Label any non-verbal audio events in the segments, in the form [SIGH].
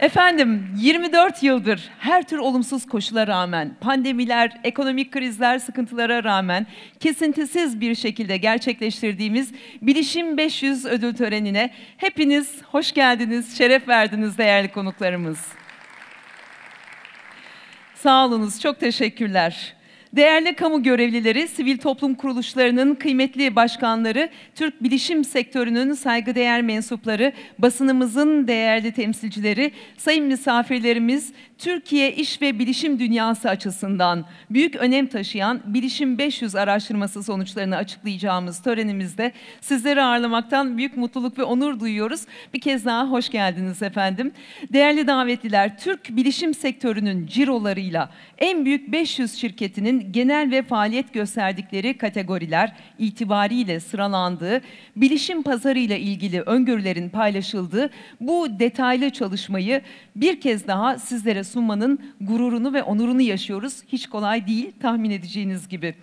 Efendim 24 yıldır her tür olumsuz koşula rağmen, pandemiler, ekonomik krizler, sıkıntılara rağmen kesintisiz bir şekilde gerçekleştirdiğimiz Bilişim 500 ödül törenine hepiniz hoş geldiniz, şeref verdiniz değerli konuklarımız. Sağ olunuz, çok teşekkürler. Değerli kamu görevlileri, sivil toplum kuruluşlarının kıymetli başkanları, Türk bilişim sektörünün saygıdeğer mensupları, basınımızın değerli temsilcileri, sayın misafirlerimiz, Türkiye iş ve bilişim dünyası açısından büyük önem taşıyan Bilişim 500 araştırması sonuçlarını açıklayacağımız törenimizde sizleri ağırlamaktan büyük mutluluk ve onur duyuyoruz. Bir kez daha hoş geldiniz efendim. Değerli davetliler, Türk bilişim sektörünün cirolarıyla en büyük 500 şirketinin genel ve faaliyet gösterdikleri kategoriler itibariyle sıralandığı, bilişim pazarıyla ilgili öngörülerin paylaşıldığı bu detaylı çalışmayı bir kez daha sizlere sunmanın gururunu ve onurunu yaşıyoruz. Hiç kolay değil tahmin edeceğiniz gibi.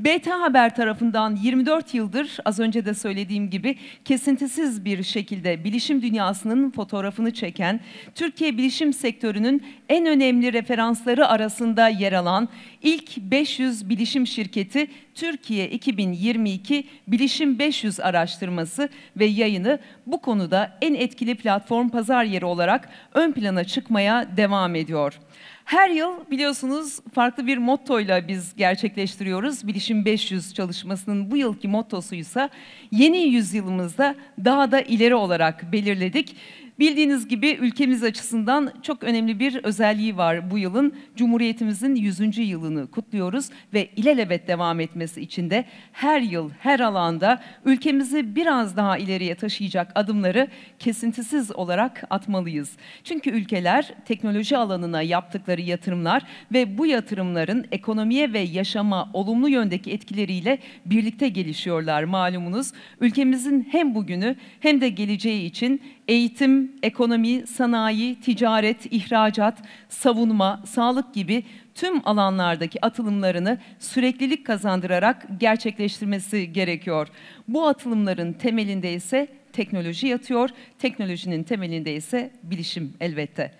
BT Haber tarafından 24 yıldır az önce de söylediğim gibi kesintisiz bir şekilde bilişim dünyasının fotoğrafını çeken, Türkiye bilişim sektörünün en önemli referansları arasında yer alan ilk 500 bilişim şirketi Türkiye 2022 Bilişim 500 araştırması ve yayını bu konuda en etkili platform pazar yeri olarak ön plana çıkmaya devam ediyor. Her yıl biliyorsunuz farklı bir mottoyla biz gerçekleştiriyoruz. Bilişim 500 çalışmasının bu yılki mottosuysa yeni yüzyılımızda daha da ileri olarak belirledik. Bildiğiniz gibi ülkemiz açısından çok önemli bir özelliği var bu yılın. Cumhuriyetimizin 100. yılını kutluyoruz ve ilelebet devam etmesi için de her yıl her alanda ülkemizi biraz daha ileriye taşıyacak adımları kesintisiz olarak atmalıyız. Çünkü ülkeler teknoloji alanına yaptıkları yatırımlar ve bu yatırımların ekonomiye ve yaşama olumlu yöndeki etkileriyle birlikte gelişiyorlar malumunuz. Ülkemizin hem bugünü hem de geleceği için eğitim, ekonomi, sanayi, ticaret, ihracat, savunma, sağlık gibi tüm alanlardaki atılımlarını süreklilik kazandırarak gerçekleştirmesi gerekiyor. Bu atılımların temelinde ise teknoloji yatıyor, teknolojinin temelinde ise bilişim elbette.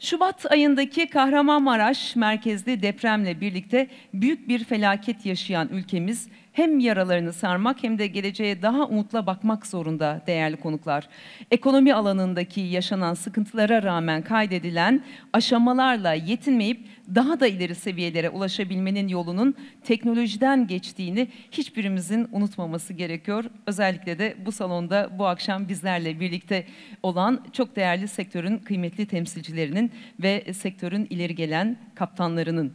Şubat ayındaki Kahramanmaraş merkezli depremle birlikte büyük bir felaket yaşayan ülkemiz hem yaralarını sarmak hem de geleceğe daha umutla bakmak zorunda değerli konuklar. Ekonomi alanındaki yaşanan sıkıntılara rağmen kaydedilen aşamalarla yetinmeyip daha da ileri seviyelere ulaşabilmenin yolunun teknolojiden geçtiğini hiçbirimizin unutmaması gerekiyor. Özellikle de bu salonda bu akşam bizlerle birlikte olan çok değerli sektörün kıymetli temsilcilerinin ve sektörün ileri gelen kaptanlarının.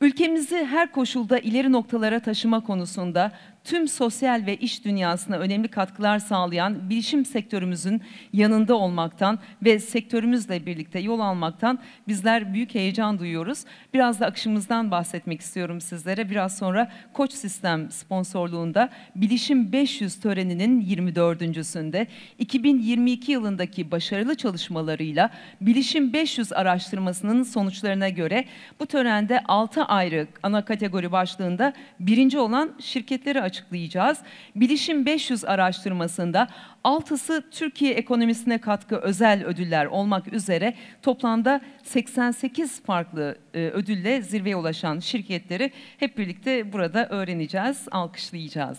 Ülkemizi her koşulda ileri noktalara taşıma konusunda tüm sosyal ve iş dünyasına önemli katkılar sağlayan bilişim sektörümüzün yanında olmaktan ve sektörümüzle birlikte yol almaktan bizler büyük heyecan duyuyoruz. Biraz da akışımızdan bahsetmek istiyorum sizlere. Biraz sonra Koç Sistem sponsorluğunda Bilişim 500 töreninin 24.sünde 2022 yılındaki başarılı çalışmalarıyla Bilişim 500 araştırmasının sonuçlarına göre bu törende 6 ayrı ana kategori başlığında birinci olan şirketleri açıklamıştı açıklayacağız. Bilişim 500 araştırmasında 6'sı Türkiye ekonomisine katkı özel ödüller olmak üzere toplamda 88 farklı e, ödülle zirveye ulaşan şirketleri hep birlikte burada öğreneceğiz, alkışlayacağız.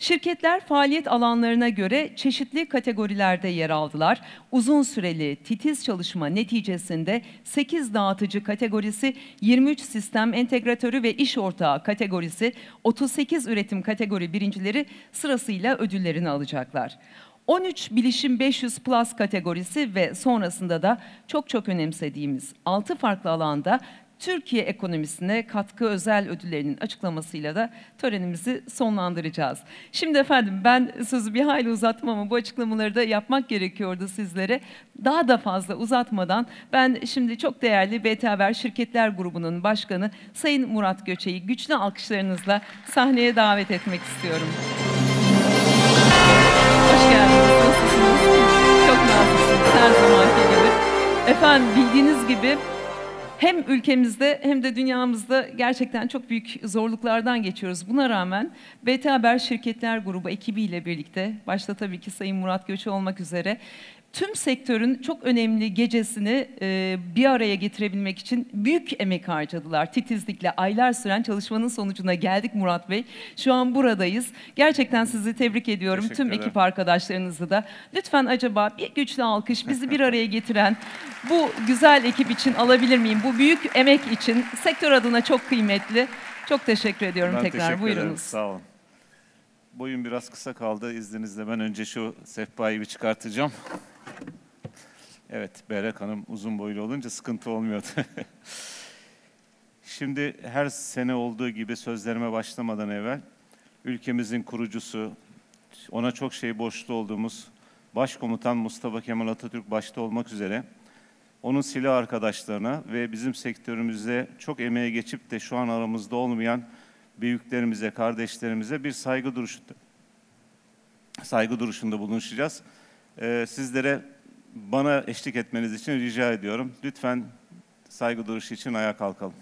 Şirketler faaliyet alanlarına göre çeşitli kategorilerde yer aldılar. Uzun süreli titiz çalışma neticesinde 8 dağıtıcı kategorisi, 23 sistem entegratörü ve iş ortağı kategorisi, 38 üretim kategori birincileri sırasıyla ödüllerini alacaklar. 13 Bilişim 500 Plus kategorisi ve sonrasında da çok çok önemsediğimiz 6 farklı alanda Türkiye ekonomisine katkı özel ödüllerinin açıklamasıyla da törenimizi sonlandıracağız. Şimdi efendim ben sözü bir hayli uzattım ama bu açıklamaları da yapmak gerekiyordu sizlere. Daha da fazla uzatmadan ben şimdi çok değerli BT Haber Şirketler Grubu'nun başkanı Sayın Murat Göçe'yi güçlü alkışlarınızla sahneye davet etmek istiyorum. Hoş geldiniz. Çok naziksiniz her zaman gibi. Efendim bildiğiniz gibi hem ülkemizde hem de dünyamızda gerçekten çok büyük zorluklardan geçiyoruz. Buna rağmen BT Haber Şirketler Grubu ekibiyle birlikte, başta tabii ki Sayın Murat Göçü olmak üzere tüm sektörün çok önemli gecesini e, bir araya getirebilmek için büyük emek harcadılar. Titizlikle aylar süren çalışmanın sonucuna geldik Murat Bey. Şu an buradayız. Gerçekten sizi tebrik ediyorum. tüm ekip arkadaşlarınızı da. Lütfen acaba bir güçlü alkış bizi bir [LAUGHS] araya getiren bu güzel ekip için alabilir miyim? Bu büyük emek için sektör adına çok kıymetli. Çok teşekkür ediyorum ben tekrar. Teşekkür Buyurunuz. Sağ olun. Boyun biraz kısa kaldı. İzninizle ben önce şu sehpayı bir çıkartacağım. Evet, Berek Hanım uzun boylu olunca sıkıntı olmuyordu. [LAUGHS] Şimdi her sene olduğu gibi sözlerime başlamadan evvel ülkemizin kurucusu, ona çok şey borçlu olduğumuz Başkomutan Mustafa Kemal Atatürk başta olmak üzere onun silah arkadaşlarına ve bizim sektörümüzde çok emeğe geçip de şu an aramızda olmayan büyüklerimize, kardeşlerimize bir saygı duruşunda saygı duruşunda bulunuşacağız. Ee, sizlere bana eşlik etmeniz için rica ediyorum. Lütfen saygı duruşu için ayağa kalkalım.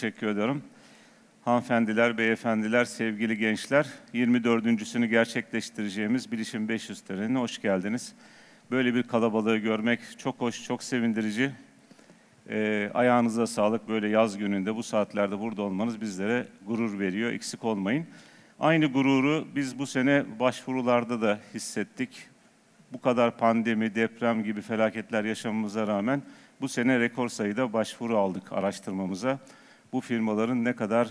teşekkür ediyorum. Hanımefendiler, beyefendiler, sevgili gençler, 24.sünü gerçekleştireceğimiz Bilişim 500 törenine hoş geldiniz. Böyle bir kalabalığı görmek çok hoş, çok sevindirici. E, ayağınıza sağlık böyle yaz gününde bu saatlerde burada olmanız bizlere gurur veriyor, eksik olmayın. Aynı gururu biz bu sene başvurularda da hissettik. Bu kadar pandemi, deprem gibi felaketler yaşamamıza rağmen bu sene rekor sayıda başvuru aldık araştırmamıza bu firmaların ne kadar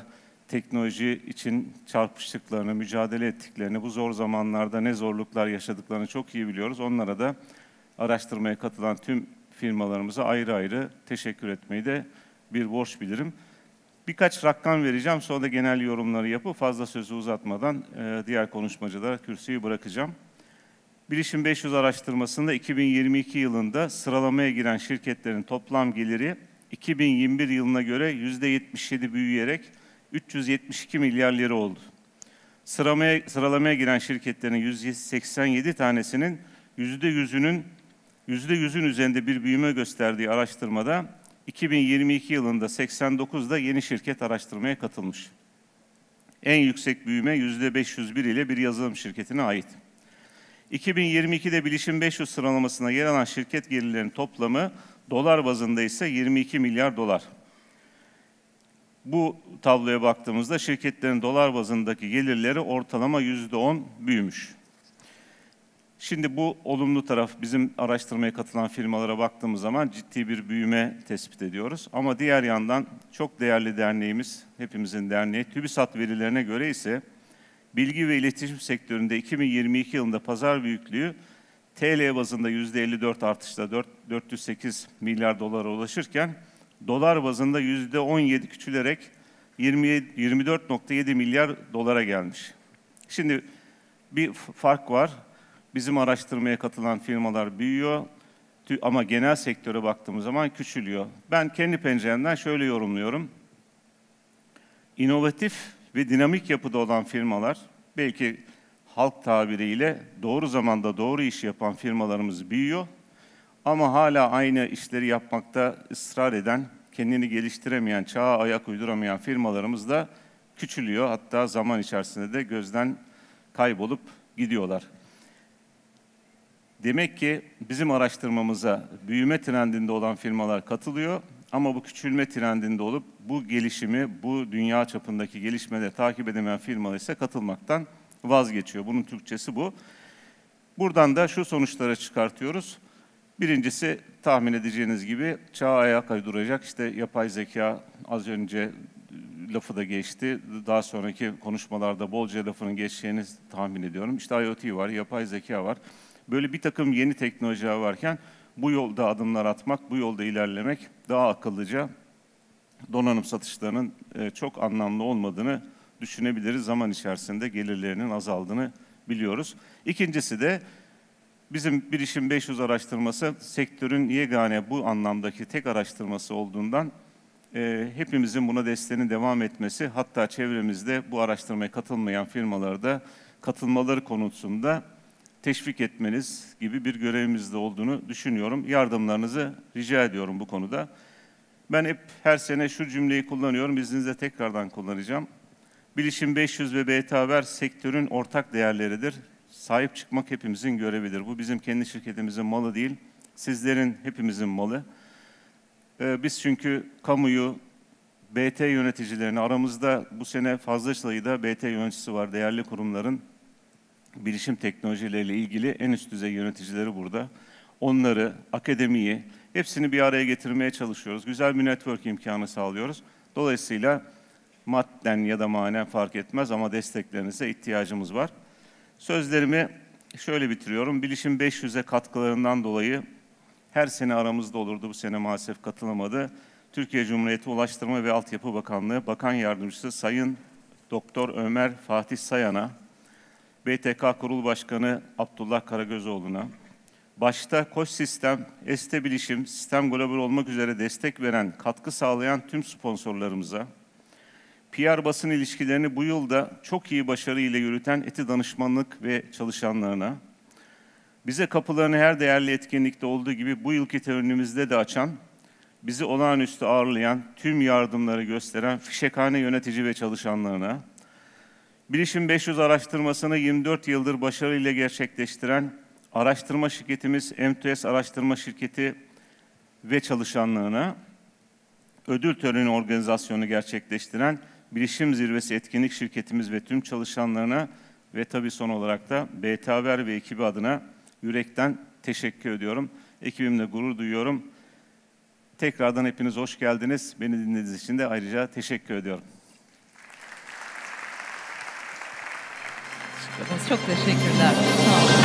teknoloji için çarpıştıklarını, mücadele ettiklerini, bu zor zamanlarda ne zorluklar yaşadıklarını çok iyi biliyoruz. Onlara da araştırmaya katılan tüm firmalarımıza ayrı ayrı teşekkür etmeyi de bir borç bilirim. Birkaç rakam vereceğim sonra da genel yorumları yapıp fazla sözü uzatmadan e, diğer konuşmacılara kürsüyü bırakacağım. Bilişim 500 araştırmasında 2022 yılında sıralamaya giren şirketlerin toplam geliri 2021 yılına göre %77 büyüyerek 372 milyar lira oldu. Sıramaya, sıralamaya giren şirketlerin 187 tanesinin %100'ünün %100'ün üzerinde bir büyüme gösterdiği araştırmada 2022 yılında 89'da yeni şirket araştırmaya katılmış. En yüksek büyüme %501 ile bir yazılım şirketine ait. 2022'de Bilişim 500 sıralamasına yer alan şirket gelirlerinin toplamı Dolar bazında ise 22 milyar dolar. Bu tabloya baktığımızda şirketlerin dolar bazındaki gelirleri ortalama %10 büyümüş. Şimdi bu olumlu taraf bizim araştırmaya katılan firmalara baktığımız zaman ciddi bir büyüme tespit ediyoruz. Ama diğer yandan çok değerli derneğimiz, hepimizin derneği TÜBİSAT verilerine göre ise bilgi ve iletişim sektöründe 2022 yılında pazar büyüklüğü TL bazında %54 artışla 4, 408 milyar dolara ulaşırken dolar bazında %17 küçülerek 24.7 milyar dolara gelmiş. Şimdi bir fark var. Bizim araştırmaya katılan firmalar büyüyor ama genel sektöre baktığımız zaman küçülüyor. Ben kendi penceremden şöyle yorumluyorum. İnovatif ve dinamik yapıda olan firmalar belki halk tabiriyle doğru zamanda doğru iş yapan firmalarımız büyüyor. Ama hala aynı işleri yapmakta ısrar eden, kendini geliştiremeyen, çağa ayak uyduramayan firmalarımız da küçülüyor. Hatta zaman içerisinde de gözden kaybolup gidiyorlar. Demek ki bizim araştırmamıza büyüme trendinde olan firmalar katılıyor ama bu küçülme trendinde olup bu gelişimi, bu dünya çapındaki gelişmeleri takip edemeyen firmalar ise katılmaktan vazgeçiyor. Bunun Türkçesi bu. Buradan da şu sonuçlara çıkartıyoruz. Birincisi tahmin edeceğiniz gibi çağa ayak kaydıracak İşte yapay zeka az önce lafı da geçti. Daha sonraki konuşmalarda bolca lafının geçeceğini tahmin ediyorum. İşte IoT var, yapay zeka var. Böyle bir takım yeni teknoloji varken bu yolda adımlar atmak, bu yolda ilerlemek daha akıllıca donanım satışlarının e, çok anlamlı olmadığını düşünebiliriz. Zaman içerisinde gelirlerinin azaldığını biliyoruz. İkincisi de bizim bir işin 500 araştırması sektörün yegane bu anlamdaki tek araştırması olduğundan e, hepimizin buna desteğinin devam etmesi hatta çevremizde bu araştırmaya katılmayan firmalarda katılmaları konusunda teşvik etmeniz gibi bir görevimizde olduğunu düşünüyorum. Yardımlarınızı rica ediyorum bu konuda. Ben hep her sene şu cümleyi kullanıyorum, izninizle tekrardan kullanacağım. Bilişim 500 ve BT Haber sektörün ortak değerleridir. Sahip çıkmak hepimizin görevidir. Bu bizim kendi şirketimizin malı değil, sizlerin hepimizin malı. Ee, biz çünkü kamuyu, BT yöneticilerini, aramızda bu sene fazla sayıda BT yöneticisi var, değerli kurumların bilişim teknolojileriyle ilgili en üst düzey yöneticileri burada. Onları, akademiyi, hepsini bir araya getirmeye çalışıyoruz. Güzel bir network imkanı sağlıyoruz. Dolayısıyla madden ya da manen fark etmez ama desteklerinize ihtiyacımız var. Sözlerimi şöyle bitiriyorum. Bilişim 500'e katkılarından dolayı her sene aramızda olurdu. Bu sene maalesef katılamadı. Türkiye Cumhuriyeti Ulaştırma ve Altyapı Bakanlığı Bakan Yardımcısı Sayın Doktor Ömer Fatih Sayan'a, BTK Kurul Başkanı Abdullah Karagözoğlu'na, başta Koç Sistem, Este Bilişim, Sistem Global olmak üzere destek veren, katkı sağlayan tüm sponsorlarımıza, PR basın ilişkilerini bu yılda çok iyi başarıyla yürüten ETI danışmanlık ve çalışanlarına, bize kapılarını her değerli etkinlikte olduğu gibi bu yılki teorunumuzda de açan, bizi olağanüstü ağırlayan, tüm yardımları gösteren fişekhane yönetici ve çalışanlarına, Bilişim 500 araştırmasını 24 yıldır başarıyla gerçekleştiren araştırma şirketimiz MTS Araştırma Şirketi ve çalışanlarına ödül töreni organizasyonu gerçekleştiren Bilişim Zirvesi Etkinlik Şirketimiz ve tüm çalışanlarına ve tabii son olarak da BT Haber ve ekibi adına yürekten teşekkür ediyorum. Ekibimle gurur duyuyorum. Tekrardan hepiniz hoş geldiniz. Beni dinlediğiniz için de ayrıca teşekkür ediyorum. Çok teşekkürler. Sağ olun.